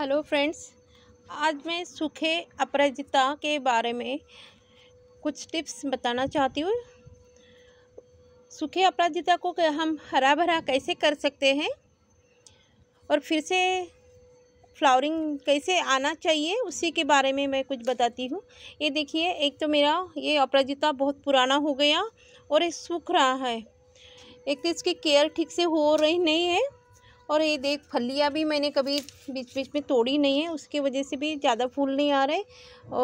hello friends आज मैं सूखे अपराजिता के बारे में कुछ टिप्स बताना चाहती हूँ सूखे अपराजिता को हम हरा भरा कैसे कर सकते हैं और फिर से फ्लावरिंग कैसे आना चाहिए उसी के बारे में मैं कुछ बताती हूँ ये देखिए एक तो मेरा ये अपराजिता बहुत पुराना हो गया और ये सूख रहा है एक तो इसकी केयर ठीक से हो रही नहीं है और ये देख फलियाँ भी मैंने कभी बीच बीच में तोड़ी नहीं है उसकी वजह से भी ज़्यादा फूल नहीं आ रहे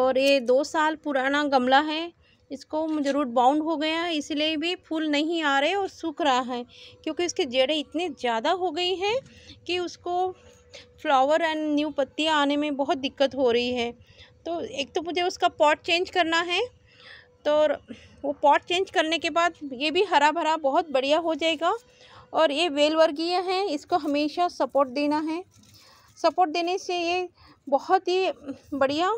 और ये दो साल पुराना गमला है इसको जरूर बाउंड हो गया है इसलिए भी फूल नहीं आ रहे और सूख रहा है क्योंकि उसकी जड़ें इतनी ज़्यादा हो गई हैं कि उसको फ्लावर एंड न्यू पत्तियाँ आने में बहुत दिक्कत हो रही है तो एक तो मुझे उसका पॉट चेंज करना है तो वो पॉट चेंज करने के बाद ये भी हरा भरा बहुत बढ़िया हो जाएगा और ये वेल वर्गीय है इसको हमेशा सपोर्ट देना है सपोर्ट देने से ये बहुत ही बढ़िया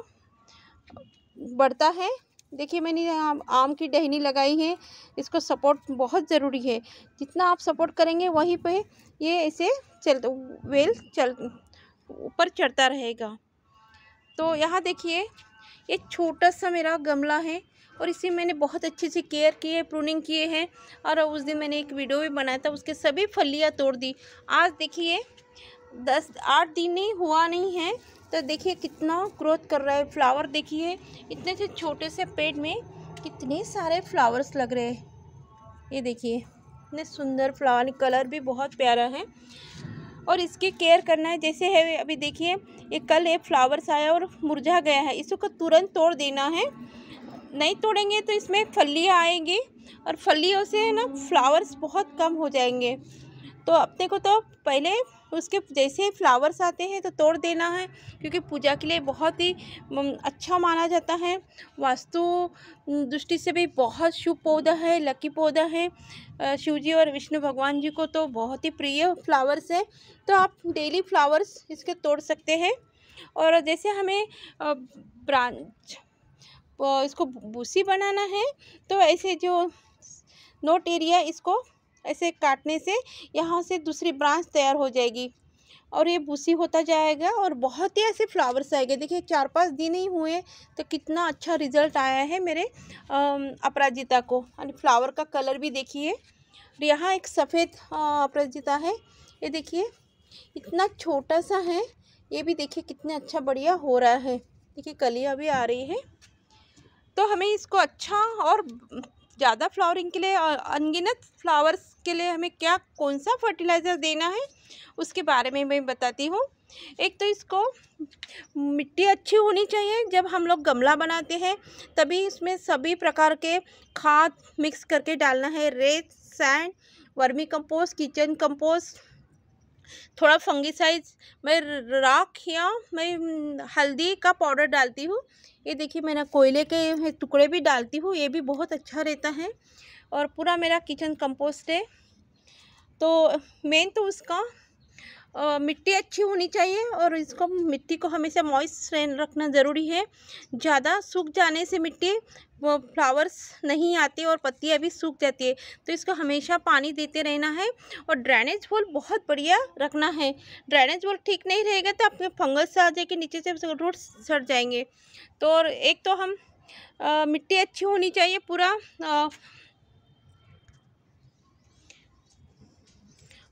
बढ़ता है देखिए मैंने आम, आम की डहनी लगाई है इसको सपोर्ट बहुत ज़रूरी है जितना आप सपोर्ट करेंगे वहीं पे ये ऐसे चल वेल चल ऊपर चढ़ता रहेगा तो यहाँ देखिए ये छोटा सा मेरा गमला है और इसी मैंने बहुत अच्छे से केयर किए प्रूनिंग किए हैं और उस दिन मैंने एक वीडियो भी बनाया था उसके सभी फलियाँ तोड़ दी आज देखिए दस आठ दिन नहीं हुआ नहीं है तो देखिए कितना ग्रोथ कर रहा है फ्लावर देखिए इतने से छोटे से पेड़ में कितने सारे फ्लावर्स लग रहे हैं ये देखिए इतने सुंदर फ्लावर कलर भी बहुत प्यारा है और इसकी केयर करना है जैसे है अभी देखिए ये कल एक फ्लावर्स आया और मुरझा गया है इसको तुरंत तोड़ देना है नहीं तोड़ेंगे तो इसमें फलियाँ आएंगी और फलियों से है ना फ्लावर्स बहुत कम हो जाएंगे तो अपने को तो पहले उसके जैसे फ्लावर्स आते हैं तो तोड़ देना है क्योंकि पूजा के लिए बहुत ही अच्छा माना जाता है वास्तु दृष्टि से भी बहुत शुभ पौधा है लकी पौधा है शिव जी और विष्णु भगवान जी को तो बहुत ही प्रिय फ्लावर्स है तो आप डेली फ्लावर्स इसके तोड़ सकते हैं और जैसे हमें ब्रांच इसको भूसी बनाना है तो ऐसे जो नोट एरिया इसको ऐसे काटने से यहाँ से दूसरी ब्रांच तैयार हो जाएगी और ये भूसी होता जाएगा और बहुत ही ऐसे फ्लावर्स आएंगे देखिए चार पाँच दिन ही हुए तो कितना अच्छा रिजल्ट आया है मेरे अपराजिता को और फ्लावर का कलर भी देखिए यहाँ एक सफ़ेद अपराजिता है ये देखिए इतना छोटा सा है ये भी देखिए कितना अच्छा बढ़िया हो रहा है देखिए कलिया भी आ रही है तो हमें इसको अच्छा और ज़्यादा फ्लावरिंग के लिए अनगिनत फ्लावर्स के लिए हमें क्या कौन सा फर्टिलाइज़र देना है उसके बारे में मैं बताती हूँ एक तो इसको मिट्टी अच्छी होनी चाहिए जब हम लोग गमला बनाते हैं तभी इसमें सभी प्रकार के खाद मिक्स करके डालना है रेत sand vermi compost kitchen compost थोड़ा फंगिसाइज मैं राख या मैं हल्दी का पाउडर डालती हूँ ये देखिए मैंने कोयले के टुकड़े भी डालती हूँ ये भी बहुत अच्छा रहता है और पूरा मेरा किचन कंपोस्ट है तो मेन तो उसका मिट्टी अच्छी होनी चाहिए और इसको मिट्टी को हमेशा मॉइस्ट रखना ज़रूरी है ज़्यादा सूख जाने से मिट्टी वो फ्लावर्स नहीं आते और पत्तियाँ भी सूख जाती है तो इसको हमेशा पानी देते रहना है और ड्रेनेज वॉल बहुत बढ़िया रखना है ड्रेनेज वॉल ठीक नहीं रहेगा तो आपके फंगस आ जाएगी नीचे से रूट सड़ जाएंगे तो और एक तो हम आ, मिट्टी अच्छी होनी चाहिए पूरा आ,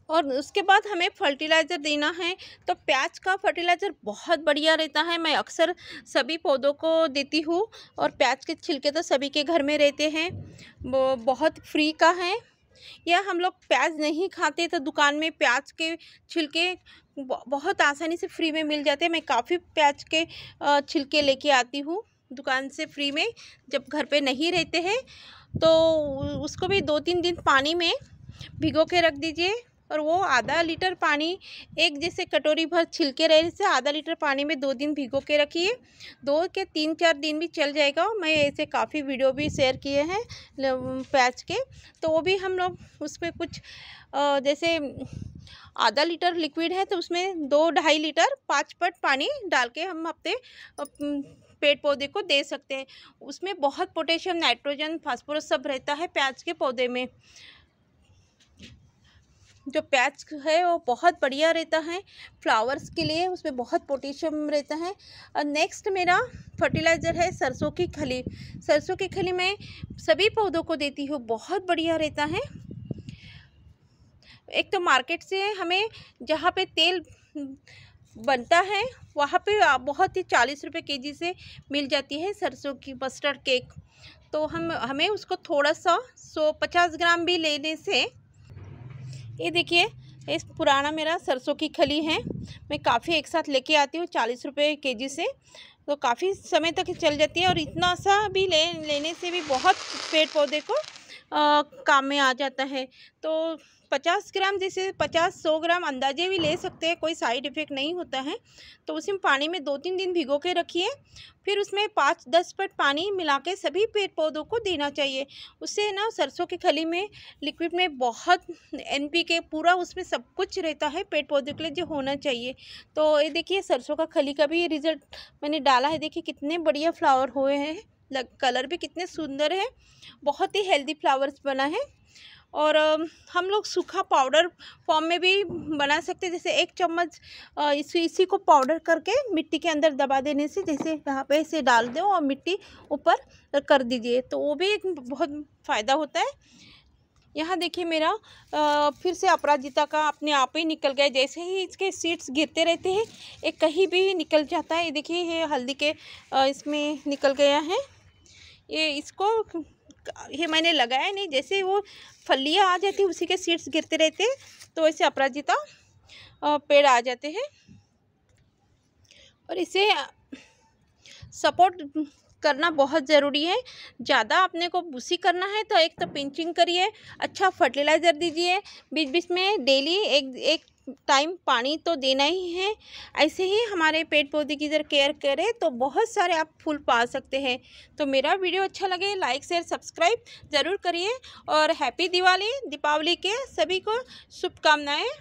और उसके बाद हमें फर्टिलाइज़र देना है तो प्याज का फर्टिलाइज़र बहुत बढ़िया रहता है मैं अक्सर सभी पौधों को देती हूँ और प्याज के छिलके तो सभी के घर में रहते हैं वो बहुत फ्री का है या हम लोग प्याज नहीं खाते तो दुकान में प्याज के छिलके बहुत आसानी से फ्री में मिल जाते हैं मैं काफ़ी प्याज के छिलके लेके आती हूँ दुकान से फ्री में जब घर पे नहीं रहते हैं तो उसको भी दो तीन दिन पानी में भिगो के रख दीजिए और वो आधा लीटर पानी एक जैसे कटोरी भर छिलके रहे से आधा लीटर पानी में दो दिन भिगो के रखिए दो के तीन चार दिन भी चल जाएगा मैं ऐसे काफ़ी वीडियो भी शेयर किए हैं प्याज के तो वो भी हम लोग उस पर कुछ जैसे आधा लीटर लिक्विड है तो उसमें दो ढाई लीटर पाँच पट पानी डाल के हम अपने पेड़ पौधे को दे सकते हैं उसमें बहुत पोटेशियम नाइट्रोजन फास्फोरस सब रहता है प्याज के पौधे में जो पैच है वो बहुत बढ़िया रहता है फ्लावर्स के लिए उसमें बहुत पोटेशियम रहता है और नेक्स्ट मेरा फर्टिलाइज़र है सरसों की खली सरसों की खली मैं सभी पौधों को देती हूँ बहुत बढ़िया रहता है एक तो मार्केट से हमें जहाँ पे तेल बनता है वहाँ पे बहुत ही चालीस रुपये केजी से मिल जाती है सरसों की मस्टर्ड केक तो हम हमें उसको थोड़ा सा सौ पचास ग्राम भी लेने से ये देखिए इस पुराना मेरा सरसों की खली है मैं काफ़ी एक साथ लेके आती हूँ चालीस रुपये के जी से तो काफ़ी समय तक चल जाती है और इतना सा भी ले लेने से भी बहुत पेड़ पौधे को आ, काम में आ जाता है तो पचास ग्राम जैसे पचास सौ ग्राम अंदाजे भी ले सकते हैं कोई साइड इफ़ेक्ट नहीं होता है तो उसे पानी में दो तीन दिन भिगो के रखिए फिर उसमें पाँच दस पट पानी मिला के सभी पेड़ पौधों को देना चाहिए उससे ना सरसों की खली में लिक्विड में बहुत एन के पूरा उसमें सब कुछ रहता है पेड़ पौधों के लिए जो होना चाहिए तो ये देखिए सरसों का खली का भी रिज़ल्ट मैंने डाला है देखिए कितने बढ़िया फ्लावर हुए हैं कलर भी कितने सुंदर है बहुत ही हेल्दी फ्लावर्स बना है और हम लोग सूखा पाउडर फॉर्म में भी बना सकते हैं जैसे एक चम्मच इसी इसी को पाउडर करके मिट्टी के अंदर दबा देने से जैसे यहाँ पे इसे डाल दो और मिट्टी ऊपर कर दीजिए तो वो भी एक बहुत फ़ायदा होता है यहाँ देखिए मेरा फिर से अपराजिता का अपने आप ही निकल गया जैसे ही इसके सीड्स गिरते रहते हैं ये कहीं भी निकल जाता है ये देखिए ये हल्दी के इसमें निकल गया है ये इसको ये मैंने लगाया नहीं जैसे वो फलियाँ आ जाती उसी के सीड्स गिरते रहते तो वैसे अपराजिता पेड़ आ जाते हैं और इसे सपोर्ट करना बहुत ज़रूरी है ज़्यादा अपने को बुसी करना है तो एक तो पिंचिंग करिए अच्छा फर्टिलाइज़र दीजिए बीच बीच में डेली एक एक टाइम पानी तो देना ही है ऐसे ही हमारे पेड़ पौधे की अगर केयर करें तो बहुत सारे आप फूल पा सकते हैं तो मेरा वीडियो अच्छा लगे लाइक शेयर सब्सक्राइब ज़रूर करिए और हैप्पी दिवाली दीपावली के सभी को शुभकामनाएँ